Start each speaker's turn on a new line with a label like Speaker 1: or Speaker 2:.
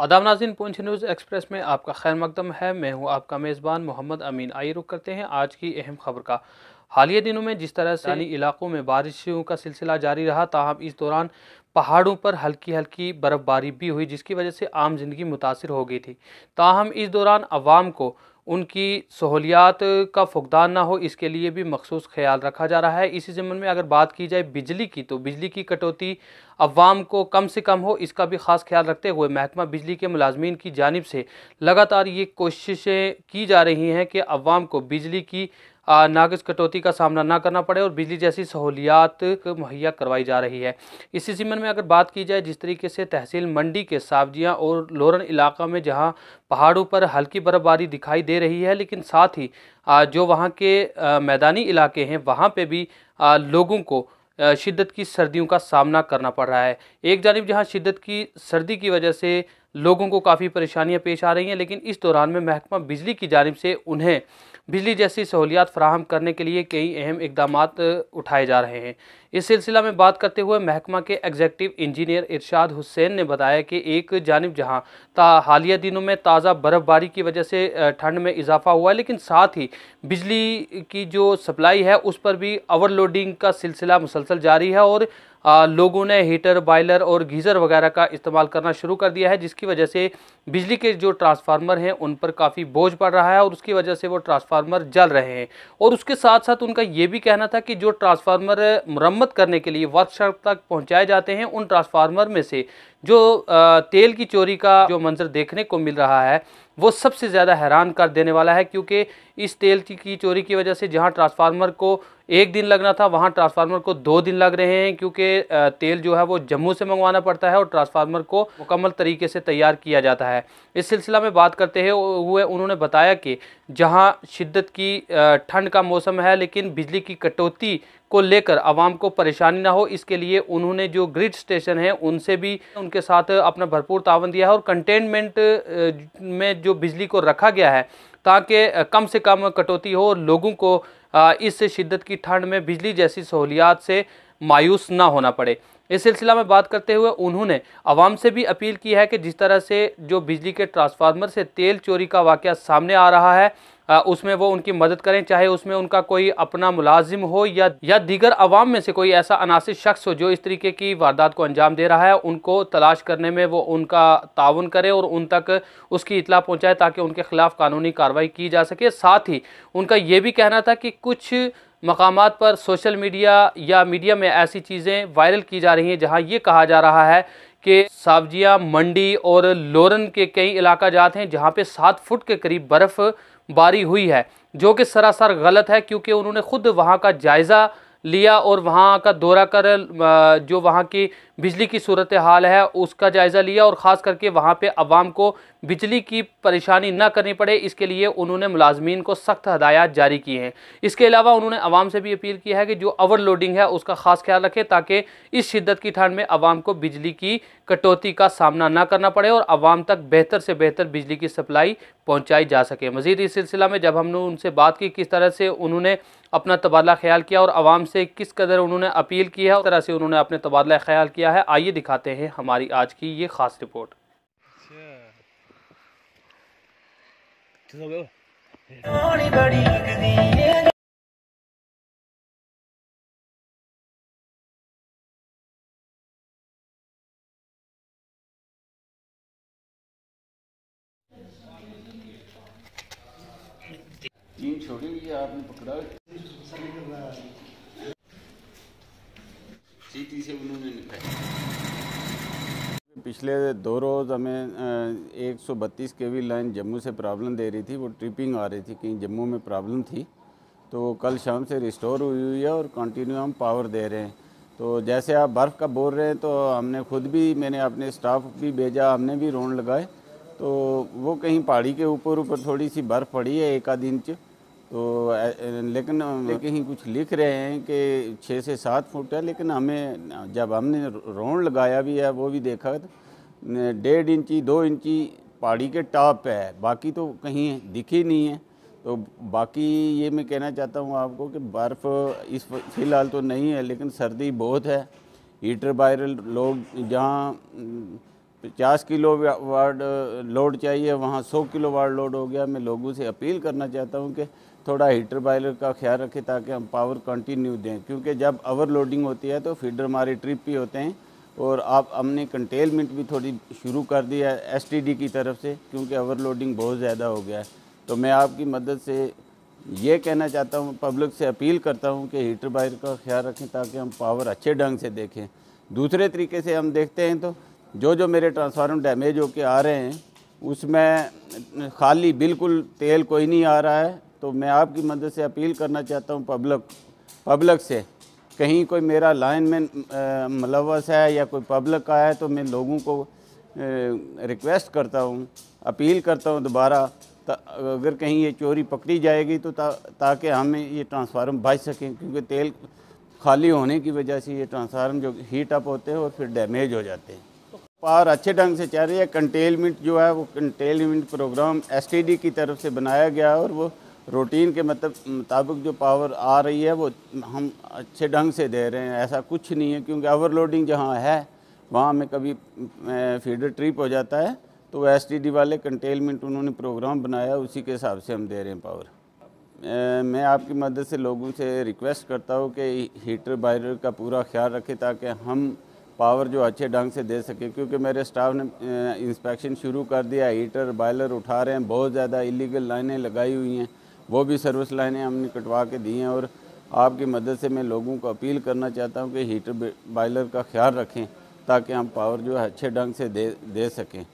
Speaker 1: आदाब नाजिन Poonch news express में आपका खैर मकदम है मैं हूं आपका मेज़बान मोहम्मद अमीन आई रुख करते हैं आज की अहम खबर का हालिया दिनों में जिस तरह से इलाकों में बारिशों का सिलसिला जारी रहा ताहम इस दौरान पहाड़ों पर हल्की हल्की बर्फ़बारी भी हुई जिसकी वजह से आम जिंदगी मुतासर हो गई थी ताहम इस दौरान आवाम को उनकी सहूलियात का फुकदान ना हो इसके लिए भी मखसूस ख्याल रखा जा रहा है इसी ज़मन में अगर बात की जाए बिजली की तो बिजली की कटौती अवाम को कम से कम हो इसका भी ख़ास ख्याल रखते हुए महकमा बिजली के मुलाजमीन की जानब से लगातार ये कोशिशें की जा रही हैं कि अवाम को बिजली की नागज कटौती का सामना ना करना पड़े और बिजली जैसी सहूलियात मुहैया करवाई जा रही है इसी सिमन में अगर बात की जाए जिस तरीके से तहसील मंडी के सावजियाँ और लोरन इलाका में जहाँ पहाड़ों पर हल्की बर्फबारी दिखाई दे रही है लेकिन साथ ही जो वहाँ के मैदानी इलाके हैं वहाँ पर भी लोगों को शिद्दत की सर्दियों का सामना करना पड़ रहा है एक जानब जहाँ शिद्दत की सर्दी की वजह से लोगों को काफ़ी परेशानियां पेश आ रही हैं लेकिन इस दौरान में महकमा बिजली की जानब से उन्हें बिजली जैसी सहूलियात फ्राहम करने के लिए कई अहम इकदाम उठाए जा रहे हैं इस सिलसिला में बात करते हुए महकमा के एग्जेक्टिव इंजीनियर इरशाद हुसैन ने बताया कि एक जानब जहाँ ता हालिया दिनों में ताज़ा बर्फ़बारी की वजह से ठंड में इजाफा हुआ है लेकिन साथ ही बिजली की जो सप्लाई है उस पर भी ओवरलोडिंग का सिलसिला मुसलसल जारी है और लोगों ने हीटर बॉयलर और गीज़र वगैरह का इस्तेमाल करना शुरू कर दिया है जिसकी वजह से बिजली के जो ट्रांसफार्मर हैं उन पर काफ़ी बोझ पड़ रहा है और उसकी वजह से वो ट्रांसफार्मर जल रहे हैं और उसके साथ साथ उनका ये भी कहना था कि जो ट्रांसफार्मर मरम्मत करने के लिए वर्कशॉप तक पहुँचाए जाते हैं उन ट्रांसफार्मर में से जो तेल की चोरी का जो मंजर देखने को मिल रहा है वो सबसे ज़्यादा हैरान कर देने वाला है क्योंकि इस तेल की चोरी की वजह से जहाँ ट्रांसफार्मर को एक दिन लगना था वहाँ ट्रांसफार्मर को दो दिन लग रहे हैं क्योंकि तेल जो है वो जम्मू से मंगवाना पड़ता है और ट्रांसफार्मर को मुकम्मल तरीके से तैयार किया जाता है इस सिलसिला में बात करते हुए उन्होंने बताया कि जहाँ शिद्दत की ठंड का मौसम है लेकिन बिजली की कटौती को लेकर आवाम को परेशानी ना हो इसके लिए उन्होंने जो ग्रिड स्टेशन हैं उनसे भी उनके साथ अपना भरपूर तावन दिया है और कंटेनमेंट में जो बिजली को रखा गया है ताकि कम से कम कटौती हो और लोगों को इस शिद्दत की ठंड में बिजली जैसी सहूलियात से मायूस ना होना पड़े इस सिलसिला में बात करते हुए उन्होंने आवाम से भी अपील की है कि जिस तरह से जो बिजली के ट्रांसफार्मर से तेल चोरी का वाक़ सामने आ रहा है उसमें वो उनकी मदद करें चाहे उसमें उनका कोई अपना मुलाजिम हो या या दीगर अवाम में से कोई ऐसा अनासर शख्स हो जो इस तरीके की वारदात को अंजाम दे रहा है उनको तलाश करने में वो उनका ताउन करें और उन तक उसकी इतला पहुँचाए ताकि उनके ख़िलाफ़ कानूनी कार्रवाई की जा सके साथ ही उनका ये भी कहना था कि कुछ मकाम पर सोशल मीडिया या मीडिया में ऐसी चीज़ें वायरल की जा रही हैं जहाँ ये कहा जा रहा है कि सावजिया मंडी और लोरन के कई इलाका जात हैं जहाँ पे सात फुट के करीब बर्फ़ बारी हुई है जो कि सरासर गलत है क्योंकि उन्होंने खुद वहाँ का जायज़ा लिया और वहाँ का दौरा कर जो वहाँ की बिजली की सूरत हाल है उसका जायज़ा लिया और ख़ास करके वहाँ पे आवाम को बिजली की परेशानी न करनी पड़े इसके लिए उन्होंने मुलाजमीन को सख्त हदायत जारी की हैं इसके अलावा उन्होंने आवाम से भी अपील की है कि जो ओवर है उसका खास ख्याल रखें ताकि इस शिद्दत की ठंड में आवाम को बिजली की कटौती का सामना ना करना पड़े और आवाम तक बेहतर से बेहतर बिजली की सप्लाई पहुँचाई जा सके मज़ीद इस सिलसिला में जब हमने उनसे बात की किस तरह से उन्होंने अपना तबादला ख्याल किया और आवाम से किस कदर उन्होंने अपील की है उस तरह से उन्होंने अपने तबादला ख्याल किया है आइए दिखाते हैं हमारी आज की ये खास रिपोर्ट
Speaker 2: गए टीम छोड़ी ये आपने पकड़ा सीटी से उन्होंने निकाला पिछले दो रोज़ हमें एक सौ बत्तीस के वी लाइन जम्मू से प्रॉब्लम दे रही थी वो ट्रिपिंग आ रही थी कहीं जम्मू में प्रॉब्लम थी तो कल शाम से रिस्टोर हुई हुई है और कंटिन्यू हम पावर दे रहे हैं तो जैसे आप बर्फ़ का बोल रहे हैं तो हमने खुद भी मैंने अपने स्टाफ भी भेजा हमने भी रोन लगाए तो वो कहीं पहाड़ी के ऊपर ऊपर थोड़ी सी बर्फ़ पड़ी है एक आध इंच तो लेकिन कहीं कुछ लिख रहे हैं कि छः से सात फुट है लेकिन हमें जब हमने रोड लगाया भी है वो भी देखा डेढ़ इंची दो इंची पहाड़ी के टॉप पे है बाकी तो कहीं दिखी नहीं है तो बाकी ये मैं कहना चाहता हूँ आपको कि बर्फ़ इस फ़िलहाल तो नहीं है लेकिन सर्दी बहुत है हीटर वायरल लोग जहाँ पचास किलो वार्ड लोड चाहिए वहाँ सौ किलो वार्ड लोड हो गया मैं लोगों से अपील करना चाहता हूँ कि थोड़ा हीटर बॉयलर का ख्याल रखें ताकि हम पावर कंटिन्यू दें क्योंकि जब ओवर लोडिंग होती है तो फीडर हमारे ट्रिप भी होते हैं और आप हमने कंटेलमेंट भी थोड़ी शुरू कर दी है डी की तरफ से क्योंकि ओवर लोडिंग बहुत ज़्यादा हो गया है तो मैं आपकी मदद से ये कहना चाहता हूँ पब्लिक से अपील करता हूँ कि हीटर बायर का ख्याल रखें ताकि हम पावर अच्छे ढंग से देखें दूसरे तरीके से हम देखते हैं तो जो जो मेरे ट्रांसफार्मर डैमेज के आ रहे हैं उसमें खाली बिल्कुल तेल कोई नहीं आ रहा है तो मैं आपकी मदद से अपील करना चाहता हूँ पब्लिक पब्लिक से कहीं कोई मेरा लाइन में मुलवस है या कोई पब्लिक का है तो मैं लोगों को रिक्वेस्ट करता हूँ अपील करता हूँ दोबारा अगर कहीं ये चोरी पकड़ी जाएगी तो ताकि ता हमें ये ट्रांसफार्म बच सकें क्योंकि तेल खाली होने की वजह से ये ट्रांसफार्म जो हीट अप होते हैं और फिर डैमेज हो जाते हैं पावर अच्छे ढंग से चल रही है कंटेलमेंट जो है वो कंटेलमेंट प्रोग्राम एसटीडी की तरफ से बनाया गया है और वो रूटीन के मतलब मुताबिक जो पावर आ रही है वो हम अच्छे ढंग से दे रहे हैं ऐसा कुछ नहीं है क्योंकि ओवरलोडिंग जहाँ है वहाँ में कभी फीडर ट्रिप हो जाता है तो एस वाले कंटेलमेंट उन्होंने प्रोग्राम बनाया उसी के हिसाब से हम दे रहे हैं पावर मैं आपकी मदद से लोगों से रिक्वेस्ट करता हूँ कि हीटर बायर का पूरा ख्याल रखें ताकि हम पावर जो अच्छे ढंग से दे सके क्योंकि मेरे स्टाफ ने इंस्पेक्शन शुरू कर दिया हीटर बॉयलर उठा रहे हैं बहुत ज़्यादा इलीगल लाइनें लगाई हुई हैं वो भी सर्विस लाइनें हमने कटवा के दी हैं और आपकी मदद से मैं लोगों को अपील करना चाहता हूँ कि हीटर बॉयलर का ख्याल रखें ताकि हम पावर जो है अच्छे ढंग से दे दे सकें